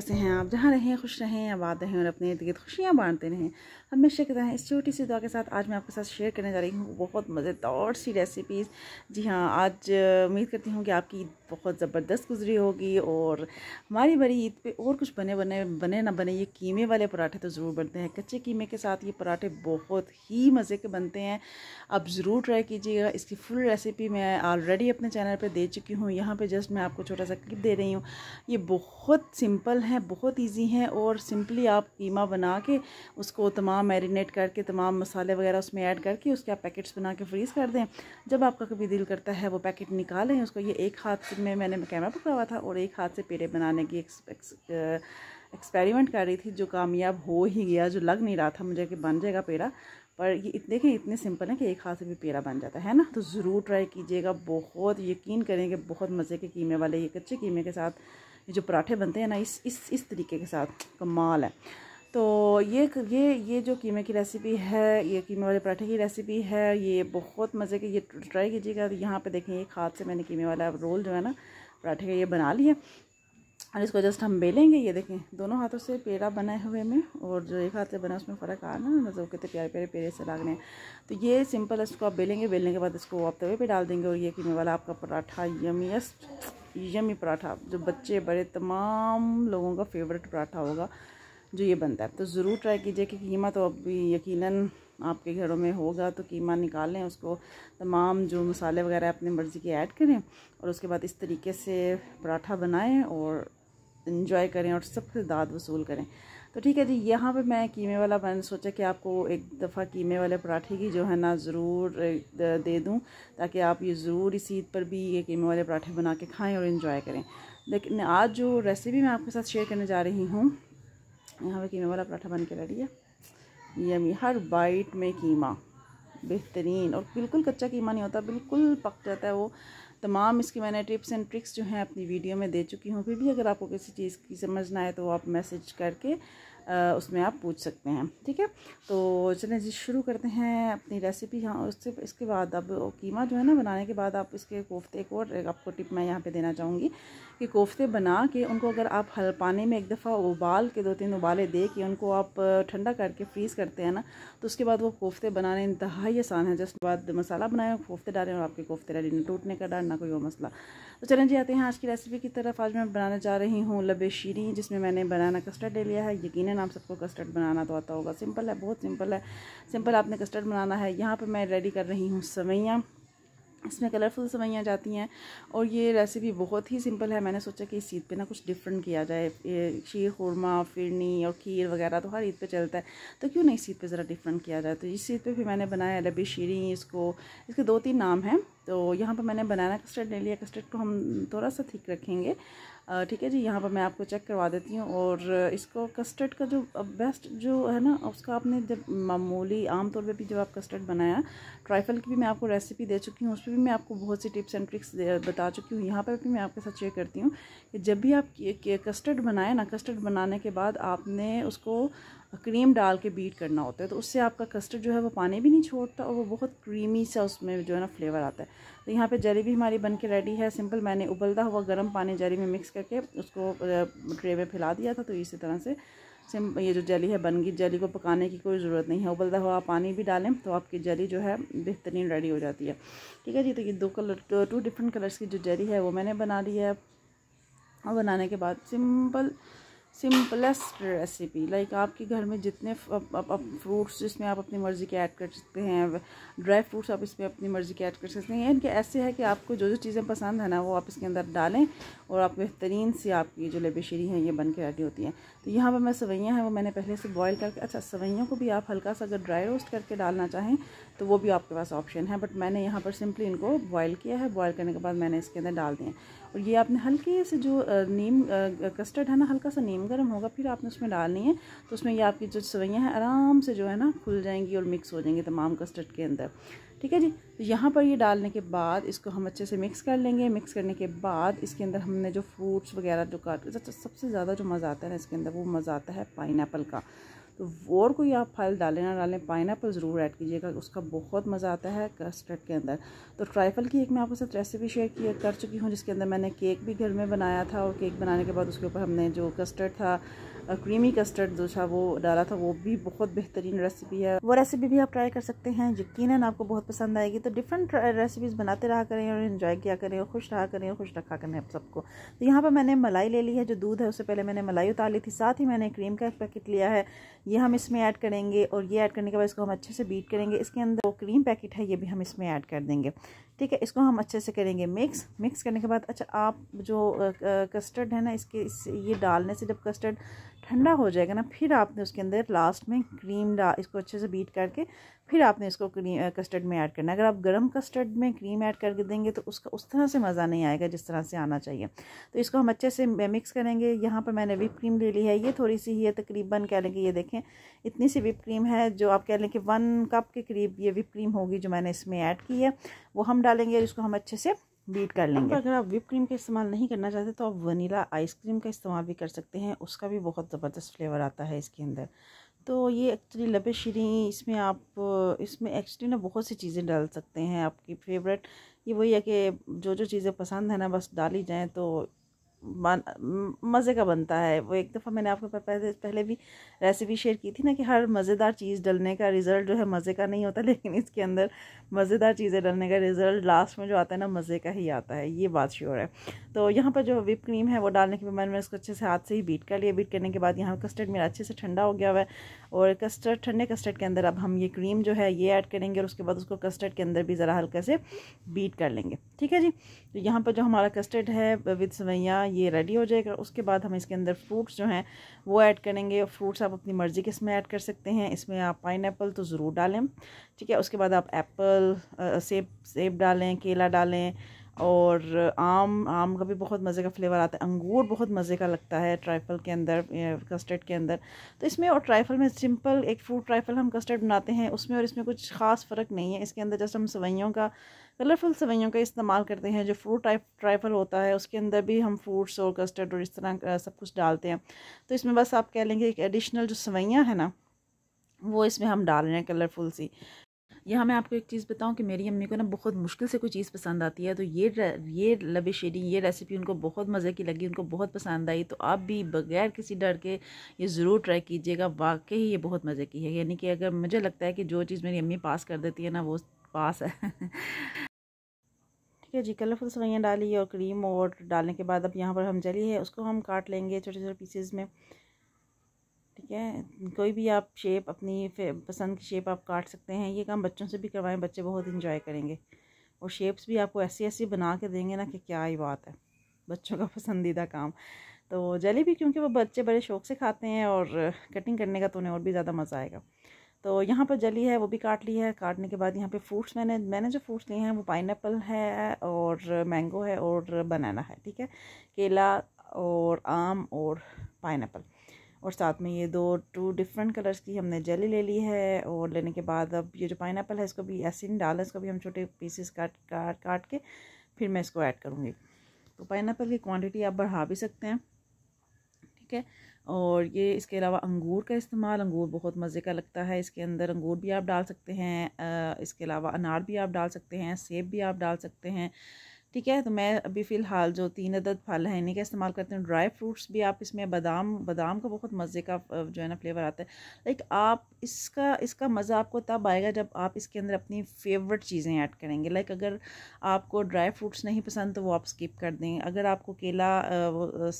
कैसे हैं आप जहाँ रहें खुश रहें आबाद रहें और अपने इर्द गिर्द खुशियाँ बांटते रहें हमेशा की तरह इस छोटी सी दुआ के साथ आज मैं आपके साथ शेयर करने जा रही हूँ बहुत मज़ेदार सी रेसिपीज़ जी हाँ आज उम्मीद करती हूँ कि आपकी ईद बहुत ज़बरदस्त गुजरी होगी और हमारी बड़ी ईद पर और कुछ बने बने बने ना बने ये कीमे वाले पराठे तो ज़रूर बनते हैं कच्चे कीमे के साथ ये पराठे बहुत ही मज़े के बनते हैं आप ज़रूर ट्राई कीजिएगा इसकी फुल रेसिपी मैं ऑलरेडी अपने चैनल पर दे चुकी हूँ यहाँ पर जस्ट मैं आपको छोटा सा क्लिप दे रही हूँ ये बहुत सिंपल है हैं बहुत इजी हैं और सिंपली आप कीमा बना के उसको तमाम मैरिनेट करके तमाम मसाले वगैरह उसमें ऐड करके उसके आप पैकेट्स बना के फ्रीज़ कर दें जब आपका कभी दिल करता है वो पैकेट निकालें उसको ये एक हाथ में मैंने कैमरा पकड़ा हुआ था और एक हाथ से पेड़े बनाने की एक्सपेरिमेंट uh, कर रही थी जो कामयाब हो ही गया जो लग नहीं रहा था मुझे कि बन जाएगा पेड़ा पर ये इतने के इतने सिंपल हैं कि एक हाथ से भी पेड़ा बन जाता है ना तो ज़रूर ट्राई कीजिएगा बहुत यकीन करें कि बहुत मज़े के कीमे वाले ये कच्चे कीमे के साथ जो पराठे बनते हैं ना इस इस इस तरीके के साथ कमाल है तो ये ये ये जो कीमे की रेसिपी है ये कीमे वाले पराठे की रेसिपी है ये बहुत मज़े की ये ट्राई कीजिएगा यहाँ पे देखें एक हाथ से मैंने कीमे वाला रोल जो है ना पराठे का ये बना लिया और इसको जस्ट हम बेलेंगे ये देखें दोनों हाथों से पेड़ा बनाए हुए में और जो एक हाथ से बना उसमें फ़र्क आ ना मतलब कितने प्यारे प्यारे पेड़े से लागने तो ये सिंपल इसको आप बेलेंगे बेलने के बाद इसको आप तवे पे डाल देंगे और ये पीने वाला आपका पराठा यमीस्ट यमी पराठा जो बच्चे बड़े तमाम लोगों का फेवरेट पराठा होगा जो ये बनता है तो ज़रूर ट्राई कीजिए कि कीमा तो अभी यकीन आपके घरों में होगा तो कीमा निकालें उसको तमाम जो मसाले वगैरह अपनी मर्ज़ी के ऐड करें और उसके बाद इस तरीके से पराठा बनाएं और इन्जॉय करें और सबसे दाद वसूल करें तो ठीक है जी यहाँ पे मैं कीमे वाला मैंने सोचा कि आपको एक दफ़ा कीमे वाले पराठे की जो है ना ज़रूर दे दूँ ताकि आप ये ज़रूर इस ईद पर भी ये कीमे वाले पराठे बना के खाएँ और इन्जॉय करें लेकिन आज जो रेसिपी मैं आपके साथ शेयर करने जा रही हूँ यहाँ पर कीमे वाला पराठा बन के रेडी है यमी हर बाइट में कीमा बेहतरीन और बिल्कुल कच्चा कीमा नहीं होता बिल्कुल पक जाता है वो तमाम इसकी मैंने टिप्स एंड ट्रिक्स जो हैं अपनी वीडियो में दे चुकी हूँ फिर भी अगर आपको किसी चीज़ की समझ ना आए तो आप मैसेज करके उसमें आप पूछ सकते हैं ठीक है तो चलें जी शुरू करते हैं अपनी रेसिपी हाँ उससे इसके बाद अब कीमा जो है ना बनाने के बाद आप इसके कोफ्ते को और आपको टिप मैं यहाँ पे देना चाहूँगी कि कोफ्ते बना के उनको अगर आप हल पानी में एक दफ़ा उबाल के दो तीन उबाले दे के उनको आप ठंडा करके फ्रीज़ करते हैं ना तो उसके बाद वो कोफ्ते बनाने इंतहाई आसान है जस्ट बाद मसाला बनाए कोफ्ते डालें और आपके कोफ्ते रेडी ना टूटने का डर ना कोई वो मसला तो चलें जी आते हैं आज की रेसिपी की तरफ आज मैं बनाने जा रही हूँ लबे शीरी जिसमें मैंने बनाना कस्टर्ड ले लिया है यकीन आप सबको कस्टर्ड बनाना तो आता होगा सिंपल है बहुत सिंपल है सिंपल आपने कस्टर्ड बनाना है यहाँ पर मैं रेडी कर रही हूँ सवैयाँ इसमें कलरफुल सवैयाँ जाती हैं और ये रेसिपी बहुत ही सिंपल है मैंने सोचा कि इस ईद पे ना कुछ डिफरेंट किया जाए शीर खुरमा फिरनी और खीर वगैरह तो हर ईद पे चलता है तो क्यों नहीं इस ईद पे ज़रा डिफरेंट किया जाए तो इस ईद पे फिर मैंने बनाया अरबी शीरी इसको इसके दो तीन नाम हैं तो यहाँ पर मैंने बनाना कस्टर्ड ले लिया कस्टर्ड को हम थोड़ा सा थिक रखेंगे ठीक है जी यहाँ पर मैं आपको चेक करवा देती हूँ और इसको कस्टर्ड का जो बेस्ट जो है ना उसका आपने जब मामूली आम तौर पे भी जब आप कस्टर्ड बनाया ट्राइफल की भी मैं आपको रेसिपी दे चुकी हूँ उस पर भी मैं आपको बहुत सी टिप्स एंड ट्रिक्स बता चुकी हूँ यहाँ पर भी मैं आपके साथ शेयर करती हूँ कि जब भी आप कस्टर्ड बनाए ना कस्टर्ड बनाने के बाद आपने उसको क्रीम डाल के बीट करना होता है तो उससे आपका कस्टर्ड जो है वो पानी भी नहीं छोड़ता और वो बहुत क्रीमी सा उसमें जो है ना फ्लेवर आता है तो यहाँ पे जली भी हमारी बन के रेडी है सिंपल मैंने उबलता हुआ गर्म पानी जरी में मिक्स करके उसको ट्रे में फैला दिया था तो इसी तरह से सिम ये जो जली है बन गई जली को पकाने की कोई ज़रूरत नहीं है उबलता हुआ पानी भी डालें तो आपकी जली जो है बेहतरीन रेडी हो जाती है ठीक है जी तो ये दो कलर टू तो, डिफरेंट कलर्स की जो जली है वो मैंने बना दी है और बनाने के बाद सिंपल सिंपलेस्ट रेसिपी लाइक आपके घर में जितने फ्रूट्स जिसमें आप अपनी मर्ज़ी के ऐड कर सकते हैं ड्राई फ्रूट्स आप इसमें अपनी मर्ज़ी के ऐड कर सकते हैं इनके ऐसे है कि आपको जो जो चीज़ें पसंद है ना वो आप इसके अंदर डालें और आप बेहतरीन सी आपकी जो लेबेशरी हैं ये बन के रेडी होती हैं तो यहाँ पर मैं सवैयाँ हैं वो मैंने पहले से बॉयल करके अच्छा सवैयों को भी आप हल्का सा अगर ड्राई रोस्ट करके डालना चाहें तो वो भी आपके पास ऑप्शन है बट मैंने यहाँ पर सिंपली इनको बॉयल किया है बॉयल करने के बाद मैंने इसके अंदर डाल दिए और ये आपने हल्के से जो नीम कस्टर्ड है ना हल्का सा नीम गर्म होगा फिर आपने उसमें डालनी है तो उसमें ये आपकी जो सवैयाँ हैं आराम से जो है ना खुल जाएंगी और मिक्स हो जाएंगी तमाम कस्टर्ड के अंदर ठीक है जी तो यहाँ पर ये डालने के बाद इसको हम अच्छे से मिक्स कर लेंगे मिक्स करने के बाद इसके अंदर हमने जो फ्रूट्स वगैरह जो काट अच्छा, अच्छा, सबसे ज़्यादा जो मज़ा आता है ना इसके अंदर वो मज़ा आता है पाइन का तो और कोई आप फल डालें ना डालें पाइन ज़रूर ऐड कीजिएगा उसका बहुत मज़ा आता है कस्टर्ड के अंदर तो ट्राइफल की एक मैं आपके साथ रेसिपी शेयर किया कर चुकी हूँ जिसके अंदर मैंने केक भी घर में बनाया था और केक बनाने के बाद उसके ऊपर हमने जो कस्टर्ड था क्रीमी कस्टर्ड जो था वो डाला था वो भी बहुत बेहतरीन रेसिपी है वो रेसिपी भी आप ट्राई कर सकते हैं यकीन आपको बहुत पसंद आएगी तो डिफरेंट रेसिपीज़ बनाते रहा करें और इन्जॉय किया करें और खुश रहा करें और खुश रखा करें आप सबको तो यहाँ पर मैंने मलाई ले ली है जो दूध है उससे पहले मैंने मलाई उतार ली थी साथ ही मैंने क्रीम का एक पैकेट लिया है ये हम इसमें ऐड करेंगे और ये ऐड करने के बाद इसको हम अच्छे से बीट करेंगे इसके अंदर वो क्रीम पैकेट है ये भी हम इसमें ऐड कर देंगे ठीक है इसको हम अच्छे से करेंगे मिक्स मिक्स करने के बाद अच्छा आप जो कस्टर्ड है ना इसके इस ये डालने से जब कस्टर्ड ठंडा हो जाएगा ना फिर आपने उसके अंदर लास्ट में क्रीम डा इसको अच्छे से बीट करके फिर आपने इसको क्रीम कस्टर्ड में ऐड करना अगर आप गर्म कस्टर्ड में क्रीम ऐड करके देंगे तो उसका उस तरह से मज़ा नहीं आएगा जिस तरह से आना चाहिए तो इसको हम अच्छे से मिक्स करेंगे यहाँ पर मैंने विप क्रीम ले ली है ये थोड़ी सी ही है तकरीबन कह लें कि ये देखें इतनी सी विप क्रीम है जो आप कह लें कि वन कप के करीब ये विप क्रीम होगी जो मैंने इसमें ऐड की है वो हम डालेंगे और इसको हम अच्छे से बीट कर लेंगे अगर आप विप क्रीम का इस्तेमाल नहीं करना चाहते तो आप वनीला आइसक्रीम का इस्तेमाल भी कर सकते हैं उसका भी बहुत ज़बरदस्त फ्लेवर आता है इसके अंदर तो ये एक्चुअली लबे शीरी इसमें आप इसमें एक्चुअली ना बहुत सी चीज़ें डाल सकते हैं आपकी फेवरेट ये वही है कि जो जो चीज़ें पसंद है ना बस डाली जाएँ तो मज़े का बनता है वो एक दफ़ा मैंने आपको पहले भी रेसिपी शेयर की थी ना कि हर मज़ेदार चीज़ डलने का रिज़ल्ट जो है मज़े का नहीं होता लेकिन इसके अंदर मज़ेदार चीज़ें डलने का रिज़ल्ट लास्ट में जो आता है ना मज़े का ही आता है ये बात श्योर है तो यहाँ पर जो विप क्रीम है वो डालने के बाद मैंने इसको अच्छे से हाथ से ही बीट कर लिया बीट करने के बाद यहाँ कस्टर्ड मेरा अच्छे से ठंडा हो गया हुआ है और कस्टर्ड ठंडे कस्टर्ड के अंदर अब हम ये क्रीम जो है ये ऐड करेंगे और उसके बाद उसको कस्टर्ड के अंदर भी ज़रा हल्का से बीट कर लेंगे ठीक है जी तो यहाँ पर जो हमारा कस्टर्ड है विद सवैया ये रेडी हो जाएगा उसके बाद हम इसके अंदर फ्रूट्स जो हैं वो ऐड करेंगे फ्रूट्स आप अपनी मर्ज़ी के इसमें ऐड कर सकते हैं इसमें आप पाइन तो ज़रूर डालें ठीक है उसके बाद आप एप्पल सेब सेब डालें केला डालें और आम आम का भी बहुत मज़े का फ्लेवर आता है अंगूर बहुत मज़े का लगता है ट्राइफल के अंदर कस्टर्ड के अंदर तो इसमें और ट्राइफल में सिंपल एक फ्रूट ट्राइफल हम कस्टर्ड बनाते हैं उसमें और इसमें कुछ ख़ास फ़र्क नहीं है इसके अंदर जस्ट हम सवैयों का कलरफुल सवैयों का इस्तेमाल करते हैं जो फ्रूट टाइप ट्राइफल होता है उसके अंदर भी हम फ्रूट्स और कस्टर्ड और इस तरह सब कुछ डालते हैं तो इसमें बस आप कह लेंगे एक एडिशनल जो सवैयाँ हैं ना वो इसमें हम डाल रहे हैं कलरफुल सी यहाँ मैं आपको एक चीज़ बताऊँ कि मेरी अम्मी को ना बहुत मुश्किल से कोई चीज़ पसंद आती है तो ये ये लवे शेडी ये रेसिपी उनको बहुत मज़े की लगी उनको बहुत पसंद आई तो आप भी बगैर किसी डर के ये ज़रूर ट्राई कीजिएगा वाकई ये बहुत मज़े की है यानी कि अगर मुझे लगता है कि जो चीज़ मेरी अम्मी पास कर देती है ना वो पास है ठीक है जी कलरफुल सवैयाँ डाली और क्रीम और डालने के बाद अब यहाँ पर हम जली है उसको हम काट लेंगे छोटे छोटे पीसेज में ठीक है कोई भी आप शेप अपनी पसंद की शेप आप काट सकते हैं ये काम बच्चों से भी करवाएं बच्चे बहुत इन्जॉय करेंगे और शेप्स भी आपको ऐसी ऐसी बना के देंगे ना कि क्या ही बात है बच्चों का पसंदीदा काम तो जली भी क्योंकि वो बच्चे बड़े शौक से खाते हैं और कटिंग करने का तो उन्हें और भी ज़्यादा मज़ा आएगा तो यहाँ पर जली है वो भी काट ली है काटने के बाद यहाँ पे फ्रूट्स मैंने मैंने जो फ्रूट्स लिए हैं वो पाइन है और मैंगो है और बनाना है ठीक है केला और आम और पाइन और साथ में ये दो टू डिफरेंट कलर्स की हमने जेली ले ली है और लेने के बाद अब ये जो पाइन है इसको भी ऐसे नहीं डाला इसको भी हम छोटे पीसेस काट काट काट के फिर मैं इसको ऐड करूँगी तो पाइन की क्वान्टिटी आप बढ़ा भी सकते हैं ठीक है और ये इसके अलावा अंगूर का इस्तेमाल अंगूर बहुत मज़े का लगता है इसके अंदर अंगूर भी आप डाल सकते हैं इसके अलावा अनार भी आप डाल सकते हैं सेब भी आप डाल सकते हैं ठीक है तो मैं अभी फ़िलहाल जो तीन अदद फल हैं इन्हीं का इस्तेमाल करती हूँ ड्राई फ्रूट्स भी आप इसमें बादाम बादाम का बहुत मज़े का जो है ना फ्लेवर आता है लाइक आप इसका इसका मज़ा आपको तब आएगा जब आप इसके अंदर अपनी फेवरेट चीज़ें ऐड करेंगे लाइक अगर आपको ड्राई फ्रूट्स नहीं पसंद तो वो आप स्किप कर दें अगर आपको केला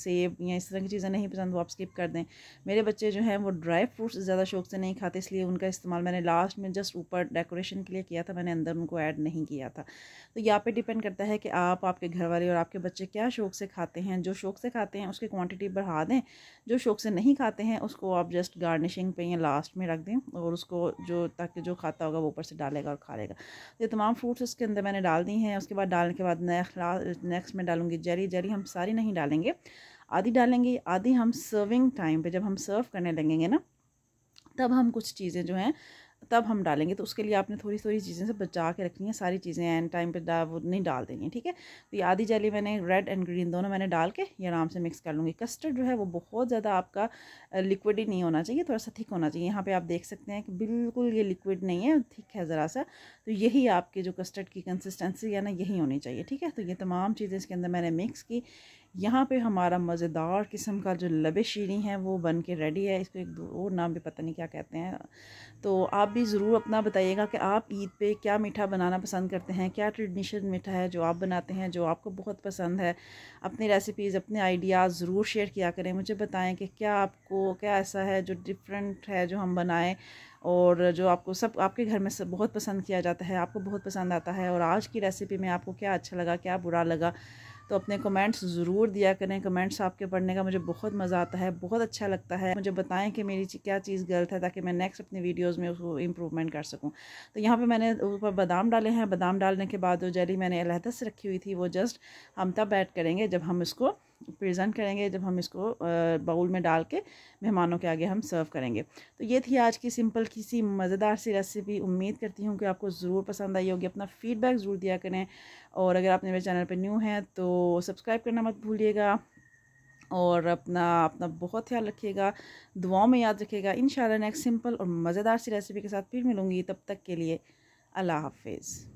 सेब या इस तरह की चीज़ें नहीं पसंद वो आप स्किप कर दें मेरे बच्चे जो हैं वो ड्राई फ्रूट्स ज़्यादा शौक से नहीं खाते इसलिए उनका इस्तेमाल मैंने लास्ट में जस्ट ऊपर डेकोरेशन के लिए किया था मैंने अंदर उनको ऐड नहीं किया था तो यहाँ पर डिपेंड करता है कि आप आपके घर वाले और आपके बच्चे क्या शौक से खाते हैं जो शौक से खाते हैं उसकी क्वांटिटी बढ़ा दें जो शौक से नहीं खाते हैं उसको आप जस्ट गार्निशिंग पे या लास्ट में रख दें और उसको जो ताकि जो खाता होगा वो ऊपर से डालेगा और खा लेगा ये तमाम फ्रूट्स उसके अंदर मैंने डाल दी हैं उसके बाद डालने के बाद नेक्स्ट में डालूंगी डालूँगी जेरी जेरी हम सारी नहीं डालेंगे आधी डालेंगे आधी हम सर्विंग टाइम पर जब हम सर्व करने लगेंगे ना तब हम कुछ चीज़ें जो हैं तब हम डालेंगे तो उसके लिए आपने थोड़ी थोड़ी चीज़ें से बचा के रखनी है सारी चीज़ें एंड टाइम पर वो नहीं डाल देनी है ठीक है तो ये आधी जली मैंने रेड एंड ग्रीन दोनों मैंने डाल के ये आराम से मिक्स कर लूँगी कस्टर्ड जो है वो बहुत ज़्यादा आपका लिक्विड ही नहीं होना चाहिए थोड़ा सा थिक होना चाहिए यहाँ पर आप देख सकते हैं कि बिल्कुल ये लिक्विड नहीं है थिक है ज़रा सा तो यही आपके जो कस्टर्ड की कंसिस्टेंसी है ना यही होनी चाहिए ठीक है तो ये तमाम चीज़ें इसके अंदर मैंने मिक्स की यहाँ पे हमारा मज़ेदार किस्म का जो लबे शीरी है वो बन के रेडी है इसको एक और नाम भी पता नहीं क्या कहते हैं तो आप भी ज़रूर अपना बताइएगा कि आप ईद पे क्या मीठा बनाना पसंद करते हैं क्या ट्रेडिशनल मीठा है जो आप बनाते हैं जो आपको बहुत पसंद है अपनी रेसिपीज़ अपने आइडियाज़ ज़रूर शेयर किया करें मुझे बताएं कि क्या आपको क्या ऐसा है जो डिफरेंट है जो हम बनाएँ और जो आपको सब आपके घर में सब बहुत पसंद किया जाता है आपको बहुत पसंद आता है और आज की रेसिपी में आपको क्या अच्छा लगा क्या बुरा लगा तो अपने कमेंट्स ज़रूर दिया करें कमेंट्स आपके पढ़ने का मुझे बहुत मज़ा आता है बहुत अच्छा लगता है मुझे बताएं कि मेरी क्या चीज़ गलत है ताकि मैं नेक्स्ट अपनी वीडियोस में उसको इम्प्रूवमेंट कर सकूं तो यहाँ पे मैंने ऊपर बादाम डाले हैं बादाम डालने के बाद वो जेली मैंने अलहदा से रखी हुई थी वो जस्ट हम तब ऐड करेंगे जब हम इसको प्रेजेंट करेंगे जब हम इसको बाउल में डाल के मेहमानों के आगे हम सर्व करेंगे तो ये थी आज की सिंपल किसी मज़ेदार सी रेसिपी उम्मीद करती हूँ कि आपको ज़रूर पसंद आई होगी अपना फ़ीडबैक ज़रूर दिया करें और अगर आप मेरे चैनल पर न्यू हैं तो सब्सक्राइब करना मत भूलिएगा और अपना अपना बहुत ख्याल रखिएगा दुआओं में याद रखिएगा इन नेक्स्ट सिंपल और मज़ेदार सी रेसिपी के साथ फिर मिलूँगी तब तक के लिए अल्लाह हाफिज़